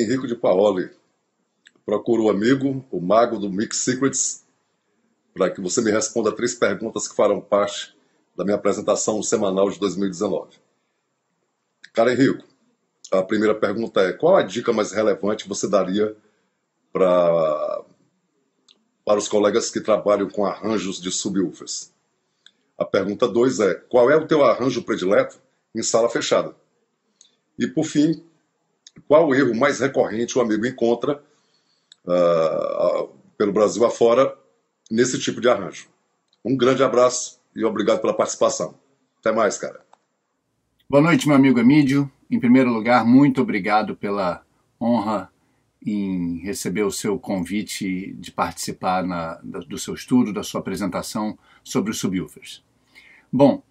Henrico de Paoli. Procura o amigo, o mago do Mix Secrets, para que você me responda três perguntas que farão parte da minha apresentação semanal de 2019. Cara Henrico, a primeira pergunta é: qual a dica mais relevante você daria para para os colegas que trabalham com arranjos de subwoofers? A pergunta 2 é: qual é o teu arranjo predileto em sala fechada? E por fim, qual o erro mais recorrente o amigo encontra uh, pelo Brasil afora nesse tipo de arranjo. Um grande abraço e obrigado pela participação. Até mais, cara. Boa noite, meu amigo Emílio. Em primeiro lugar, muito obrigado pela honra em receber o seu convite de participar na, do seu estudo, da sua apresentação sobre os subwoofers. Bom,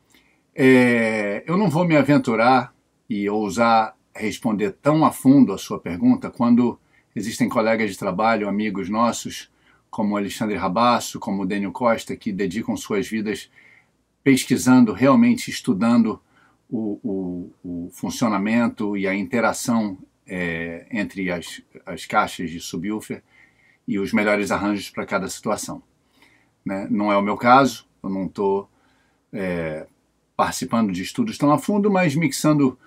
é, eu não vou me aventurar e ousar responder tão a fundo a sua pergunta quando existem colegas de trabalho, amigos nossos, como Alexandre Rabasso, como Daniel Costa, que dedicam suas vidas pesquisando, realmente estudando o, o, o funcionamento e a interação é, entre as, as caixas de subwoofer e os melhores arranjos para cada situação. Né? Não é o meu caso, eu não estou é, participando de estudos tão a fundo, mas mixando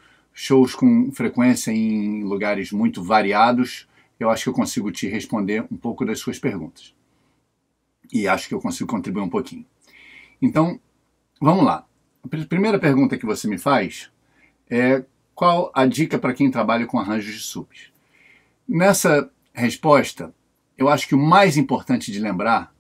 shows com frequência em lugares muito variados, eu acho que eu consigo te responder um pouco das suas perguntas. E acho que eu consigo contribuir um pouquinho. Então, vamos lá. A primeira pergunta que você me faz é qual a dica para quem trabalha com arranjos de subs? Nessa resposta, eu acho que o mais importante de lembrar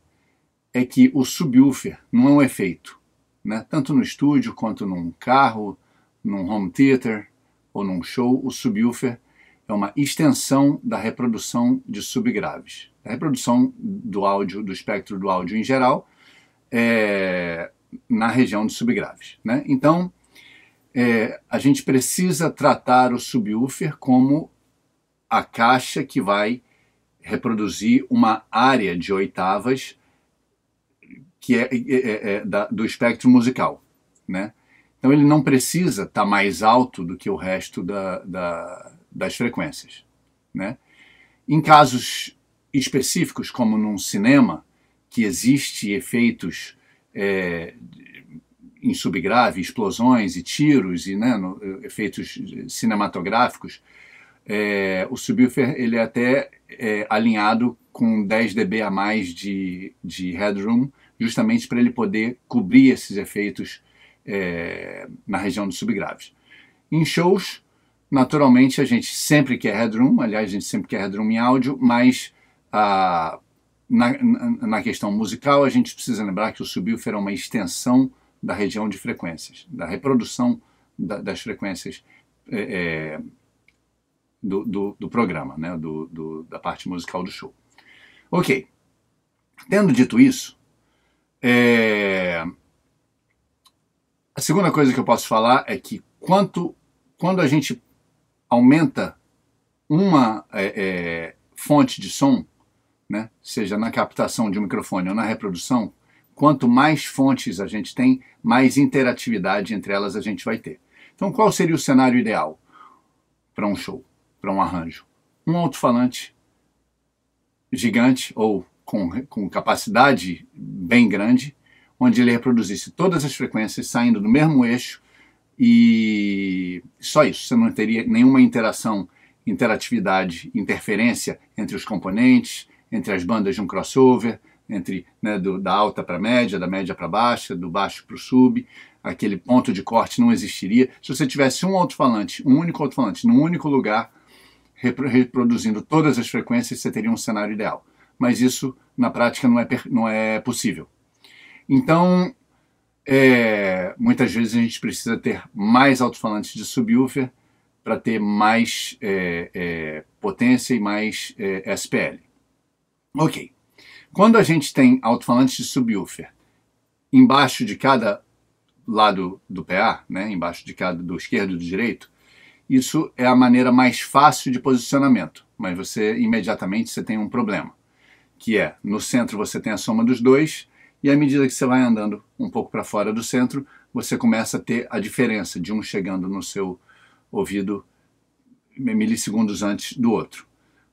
é que o subwoofer não é um efeito, né? tanto no estúdio quanto num carro, num home theater, ou num show, o subwoofer é uma extensão da reprodução de subgraves. A reprodução do áudio, do espectro do áudio em geral, é, na região de subgraves. Né? Então, é, a gente precisa tratar o subwoofer como a caixa que vai reproduzir uma área de oitavas que é, é, é, é da, do espectro musical, né? Então ele não precisa estar tá mais alto do que o resto da, da, das frequências. Né? Em casos específicos, como num cinema, que existe efeitos é, em subgrave, explosões e tiros e né, no, efeitos cinematográficos, é, o subwoofer ele é até é, alinhado com 10 dB a mais de, de headroom, justamente para ele poder cobrir esses efeitos é, na região dos subgraves. Em shows, naturalmente, a gente sempre quer headroom, aliás, a gente sempre quer headroom em áudio, mas ah, na, na, questão musical, a gente precisa lembrar que o subwoofer é uma extensão da região de frequências, da reprodução da, das frequências é, do, do, do, programa, né, do, do, da parte musical do show. Ok. Tendo dito isso, é, a segunda coisa que eu posso falar é que quanto, quando a gente aumenta uma é, é, fonte de som, né, seja na captação de um microfone ou na reprodução, quanto mais fontes a gente tem, mais interatividade entre elas a gente vai ter. Então, qual seria o cenário ideal para um show, para um arranjo? Um alto-falante gigante ou com, com capacidade bem grande, onde ele reproduzisse todas as frequências saindo do mesmo eixo e só isso, você não teria nenhuma interação, interatividade, interferência entre os componentes, entre as bandas de um crossover, entre né, do, da alta para a média, da média para baixa, do baixo para o sub, aquele ponto de corte não existiria. Se você tivesse um alto-falante, um único alto-falante, num único lugar, reproduzindo todas as frequências, você teria um cenário ideal. Mas isso, na prática, não é, não é possível. Então, é, muitas vezes a gente precisa ter mais alto-falantes de subwoofer para ter mais é, é, potência e mais é, SPL. Ok. Quando a gente tem alto-falantes de subwoofer embaixo de cada lado do PA, né, embaixo de cada do esquerdo e do direito, isso é a maneira mais fácil de posicionamento, mas você imediatamente você tem um problema, que é no centro você tem a soma dos dois e à medida que você vai andando um pouco para fora do centro, você começa a ter a diferença de um chegando no seu ouvido milissegundos antes do outro.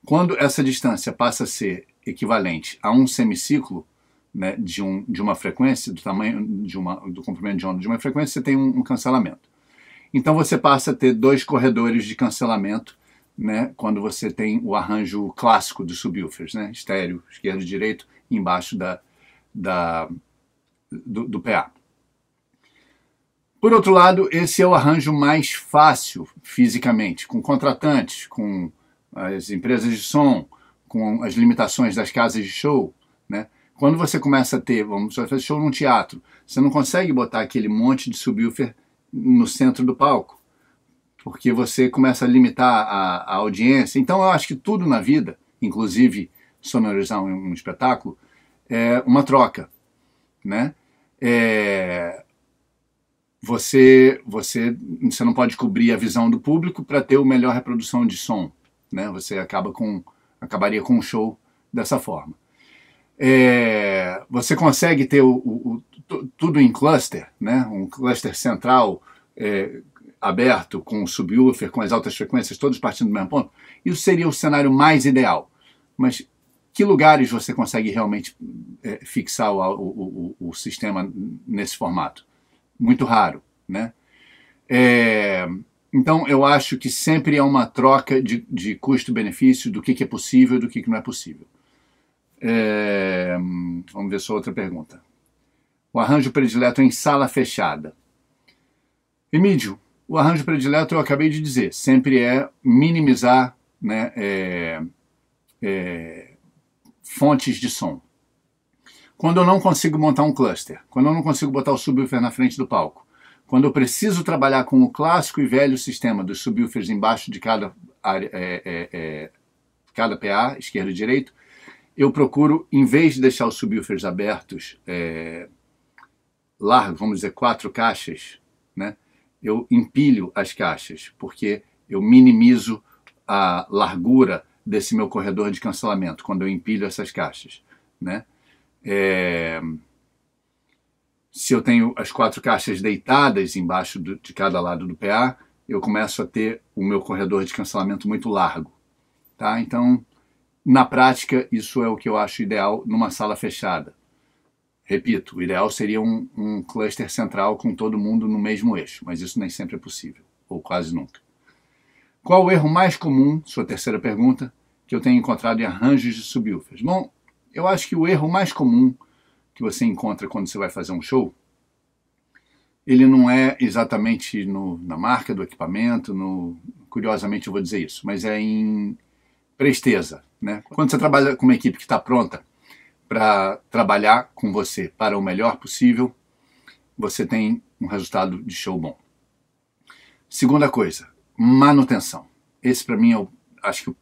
Quando essa distância passa a ser equivalente a um semiciclo né, de, um, de uma frequência, do tamanho de uma, do comprimento de onda de uma frequência, você tem um, um cancelamento. Então você passa a ter dois corredores de cancelamento né, quando você tem o arranjo clássico dos subwoofers, né, estéreo, esquerdo e direito, embaixo da, da, do, do PA. Por outro lado, esse é o arranjo mais fácil fisicamente, com contratantes, com as empresas de som, com as limitações das casas de show. Né? Quando você começa a ter, vamos fazer show num teatro, você não consegue botar aquele monte de subwoofer no centro do palco, porque você começa a limitar a, a audiência. Então, eu acho que tudo na vida, inclusive sonorizar um, um espetáculo, é uma troca, né? É, você, você, você não pode cobrir a visão do público para ter o melhor reprodução de som, né? Você acaba com, acabaria com um show dessa forma. É, você consegue ter o, o, o, tudo em cluster, né? Um cluster central é, aberto com o subwoofer, com as altas frequências, todos partindo do mesmo ponto. Isso seria o cenário mais ideal, mas que lugares você consegue realmente é, fixar o, o, o, o, sistema nesse formato? Muito raro, né? É, então, eu acho que sempre é uma troca de, de custo-benefício do que, que, é possível e do que, que não é possível. É, vamos ver sua outra pergunta. O arranjo predileto em sala fechada. Emílio, o arranjo predileto eu acabei de dizer, sempre é minimizar né, é, é, fontes de som. Quando eu não consigo montar um cluster, quando eu não consigo botar o subwoofer na frente do palco, quando eu preciso trabalhar com o clássico e velho sistema dos subwoofers embaixo de cada, área, é, é, é, cada PA, esquerdo e direito, eu procuro, em vez de deixar os subwoofers abertos, é, largo, vamos dizer, quatro caixas, né? eu empilho as caixas, porque eu minimizo a largura desse meu corredor de cancelamento, quando eu empilho essas caixas, né? É... Se eu tenho as quatro caixas deitadas embaixo do, de cada lado do PA, eu começo a ter o meu corredor de cancelamento muito largo, tá? Então, na prática, isso é o que eu acho ideal numa sala fechada. Repito, o ideal seria um, um cluster central com todo mundo no mesmo eixo, mas isso nem sempre é possível, ou quase nunca. Qual o erro mais comum, sua terceira pergunta, que eu tenho encontrado em arranjos de subwoofers? Bom, eu acho que o erro mais comum que você encontra quando você vai fazer um show, ele não é exatamente no, na marca do equipamento, no, curiosamente eu vou dizer isso, mas é em presteza. Né? Quando você trabalha com uma equipe que está pronta para trabalhar com você para o melhor possível, você tem um resultado de show bom. Segunda coisa, manutenção. Esse para mim é o, acho que o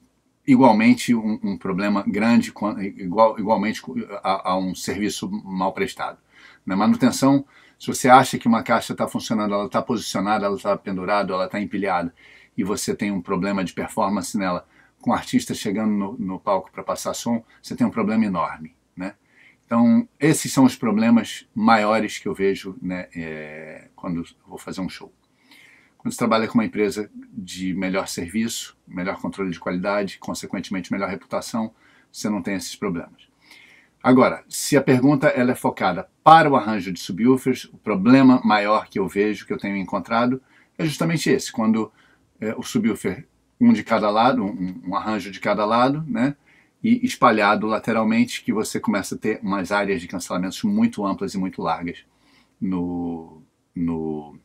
igualmente um, um, problema grande, igual, igualmente a, a, um serviço mal prestado. Na né? manutenção, se você acha que uma caixa está funcionando, ela está posicionada, ela está pendurada, ela está empilhada, e você tem um problema de performance nela, com o artista chegando no, no palco para passar som, você tem um problema enorme. Né? Então, esses são os problemas maiores que eu vejo né, é, quando vou fazer um show. Quando você trabalha com uma empresa de melhor serviço, melhor controle de qualidade, consequentemente melhor reputação, você não tem esses problemas. Agora, se a pergunta ela é focada para o arranjo de subwoofers, o problema maior que eu vejo, que eu tenho encontrado, é justamente esse, quando é, o subwoofer, um de cada lado, um, um arranjo de cada lado, né, e espalhado lateralmente, que você começa a ter umas áreas de cancelamentos muito amplas e muito largas no, no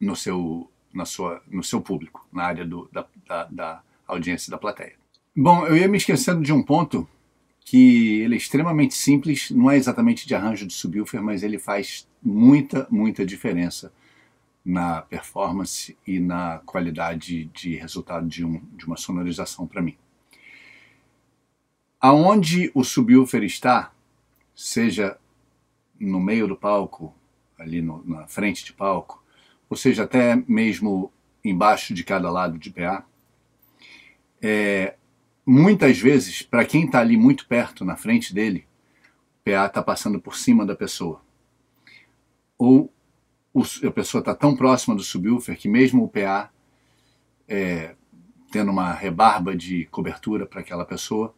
no seu, na sua, no seu público, na área do, da, da, da audiência da plateia. Bom, eu ia me esquecendo de um ponto que ele é extremamente simples, não é exatamente de arranjo de subwoofer, mas ele faz muita, muita diferença na performance e na qualidade de resultado de, um, de uma sonorização para mim. Aonde o subwoofer está, seja no meio do palco, ali no, na frente de palco, ou seja, até mesmo embaixo de cada lado de PA, é, muitas vezes, para quem está ali muito perto, na frente dele, o PA está passando por cima da pessoa. Ou o, a pessoa está tão próxima do subwoofer que mesmo o PA é, tendo uma rebarba de cobertura para aquela pessoa,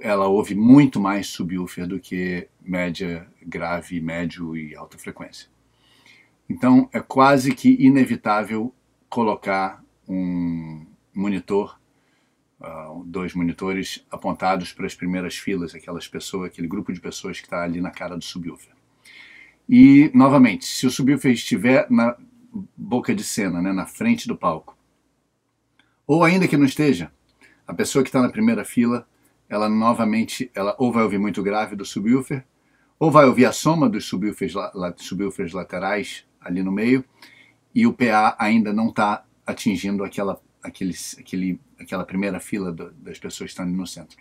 ela ouve muito mais subwoofer do que média, grave, médio e alta frequência. Então é quase que inevitável colocar um monitor, ah, dois monitores apontados para as primeiras filas, aquelas pessoas, aquele grupo de pessoas que está ali na cara do subwoofer. E novamente, se o subwoofer estiver na boca de cena, né, na frente do palco, ou ainda que não esteja, a pessoa que está na primeira fila, ela novamente, ela ou vai ouvir muito grave do subwoofer, ou vai ouvir a soma dos subwoofers, la, subwoofers laterais ali no meio, e o PA ainda não está atingindo aquela, aquele, aquele, aquela primeira fila do, das pessoas que estão ali no centro.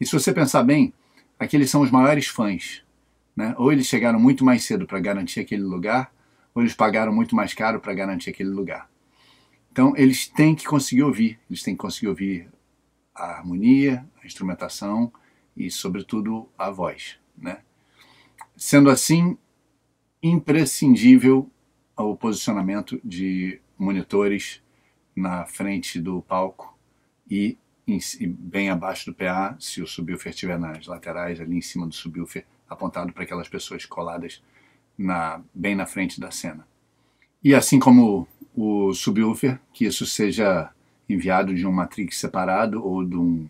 E se você pensar bem, aqueles são os maiores fãs. Né? Ou eles chegaram muito mais cedo para garantir aquele lugar, ou eles pagaram muito mais caro para garantir aquele lugar. Então eles têm que conseguir ouvir, eles têm que conseguir ouvir a harmonia, a instrumentação e, sobretudo, a voz. Né? Sendo assim, imprescindível o posicionamento de monitores na frente do palco e, em, bem abaixo do PA, se o subwoofer estiver nas laterais, ali em cima do subwoofer, apontado para aquelas pessoas coladas na, bem na frente da cena. E assim como o, subwoofer, que isso seja enviado de um matrix separado ou um,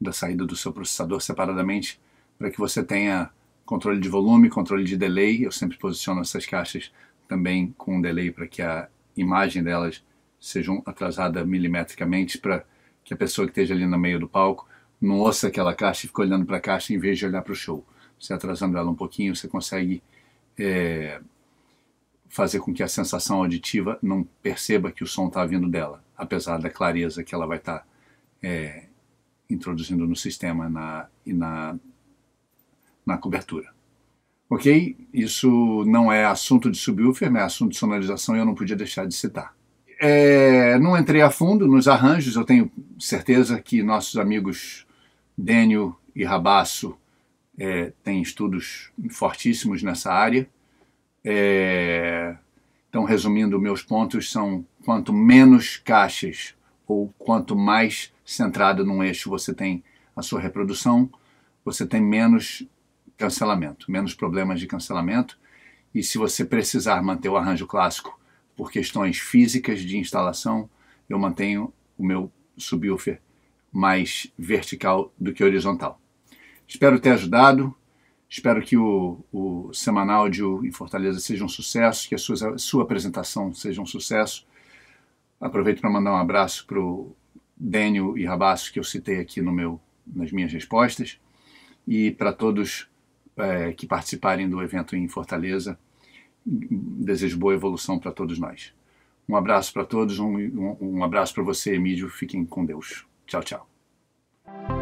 da saída do seu processador separadamente, para que você tenha controle de volume, controle de delay. Eu sempre posiciono essas caixas também com um delay para que a imagem delas seja atrasada milimetricamente para que a pessoa que esteja ali no meio do palco não ouça aquela caixa e fique olhando para a caixa em vez de olhar para o show. Você atrasando ela um pouquinho, você consegue é, fazer com que a sensação auditiva não perceba que o som está vindo dela, apesar da clareza que ela vai estar tá, é, introduzindo no sistema na, e na, na cobertura. Ok? Isso não é assunto de subwoofer, é assunto de sonorização e eu não podia deixar de citar. É, não entrei a fundo nos arranjos, eu tenho certeza que nossos amigos Daniel e Rabasso é, têm estudos fortíssimos nessa área. É, então, resumindo, meus pontos são: quanto menos caixas ou quanto mais centrado num eixo você tem a sua reprodução, você tem menos cancelamento, menos problemas de cancelamento. E se você precisar manter o arranjo clássico por questões físicas de instalação, eu mantenho o meu subwoofer mais vertical do que horizontal. Espero ter ajudado. Espero que o, o Semanáudio em Fortaleza seja um sucesso, que a sua, a sua apresentação seja um sucesso. Aproveito para mandar um abraço para o Daniel e Rabasso, que eu citei aqui no meu, nas minhas respostas, e para todos é, que participarem do evento em Fortaleza. Desejo boa evolução para todos nós. Um abraço para todos, um, um, um abraço para você, Emílio. Fiquem com Deus. Tchau, tchau.